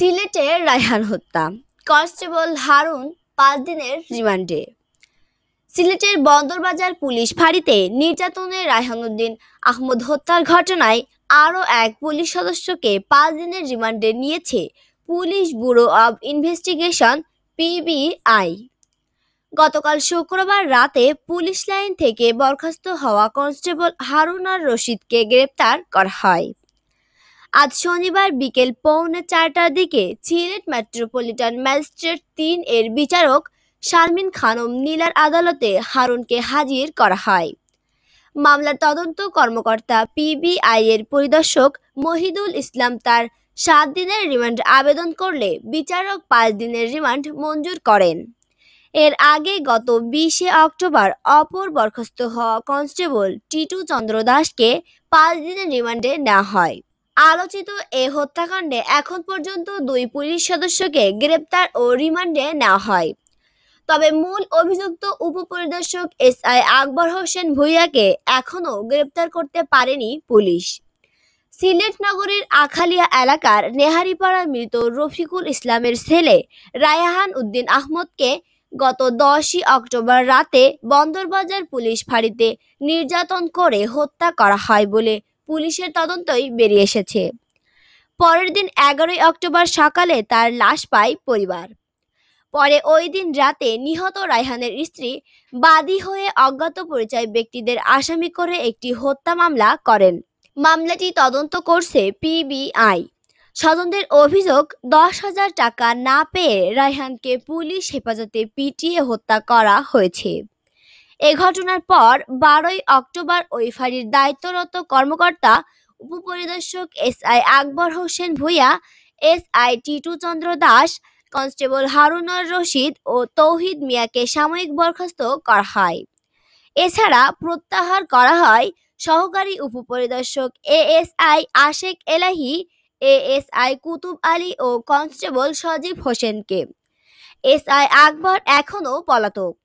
সিলেটে রায়হান হত্যা কনস্টেবল হারুন পাঁচ দিনের রিমান্ডে সিলেটের বন্দরবাজার পুলিশ ফাঁড়িতে নির্যাতনে রায়হান উদ্দিন আহমদ হত্যার ঘটনায় আরও এক পুলিশ সদস্যকে পাঁচ দিনের রিমান্ডে নিয়েছে police bureau of investigation PBI গতকাল শুক্রবার রাতে পুলিশ লাইন থেকে বরখাস্ত হওয়া কনস্টেবল হারুন আর রশিদকে গ্রেপ্তার করা হয় আজ শনিবার বিকেল পৌনে চারটার দিকে সিলেট মেট্রোপলিটন ম্যাজিস্ট্রেট তিন এর বিচারক শারমিন খানম নীলার আদালতে হারুনকে হাজির করা হয় মামলার তদন্ত কর্মকর্তা পিবিআই এর পরিদর্শক মহিদুল ইসলাম তার সাত দিনের রিমান্ড আবেদন করলে বিচারক পাঁচ দিনের রিমান্ড মঞ্জুর করেন এর আগে গত বিশে অক্টোবর অপর বরখাস্ত হওয়া কনস্টেবল টিটু চন্দ্র দাসকে পাঁচ দিনের রিমান্ডে নেওয়া হয় আলোচিত এ হত্যাকাণ্ডে এখন পর্যন্ত দুই পুলিশ সদস্যকে গ্রেপ্তার ও রিমান্ডে নেওয়া হয় তবে মূল অভিযুক্ত উপপরিদর্শক এস আই আকবর হোসেন ভুইয়াকে এখনও গ্রেপ্তার করতে পারেনি পুলিশ সিলেট নগরীর আখালিয়া এলাকার নেহারিপাড়ার মৃত রফিকুল ইসলামের ছেলে রায়হান উদ্দিন আহমদকে গত দশই অক্টোবর রাতে বন্দরবাজার পুলিশ ফাঁড়িতে নির্যাতন করে হত্যা করা হয় বলে পুলিশের তদন্তই বেরিয়ে এসেছে পরের দিন এগারোই অক্টোবর সকালে তার লাশ পায় পরিবার পরে ওই দিন রাতে নিহত রায়হানের স্ত্রী বাদী হয়ে অজ্ঞাত পরিচয় ব্যক্তিদের আসামি করে একটি হত্যা মামলা করেন মামলাটি তদন্ত করছে পিবিআই স্বজনদের অভিযোগ দশ হাজার টাকা না পেয়ে রায়হানকে পুলিশ হেফাজতে পিটিয়ে হত্যা করা হয়েছে এ ঘটনার পর বারোই অক্টোবর ওই ফাঁড়ির দায়িত্বরত কর্মকর্তা উপপরিদর্শক S I Akbar Hossain Bhuiyan S I Titu Chandra Das constable Harunur Rashid ও তৌহিদ মিয়াকে সাময়িক বরখাস্ত করা হয় এছাড়া প্রত্যাহার করা হয় সহকারী উপপরিদর্শক এএসআই আশেক এলাহি এএসআই কুতুব আলী ও কনস্টেবল সজীব হোসেনকে এস আই আকবর এখনও পলাতক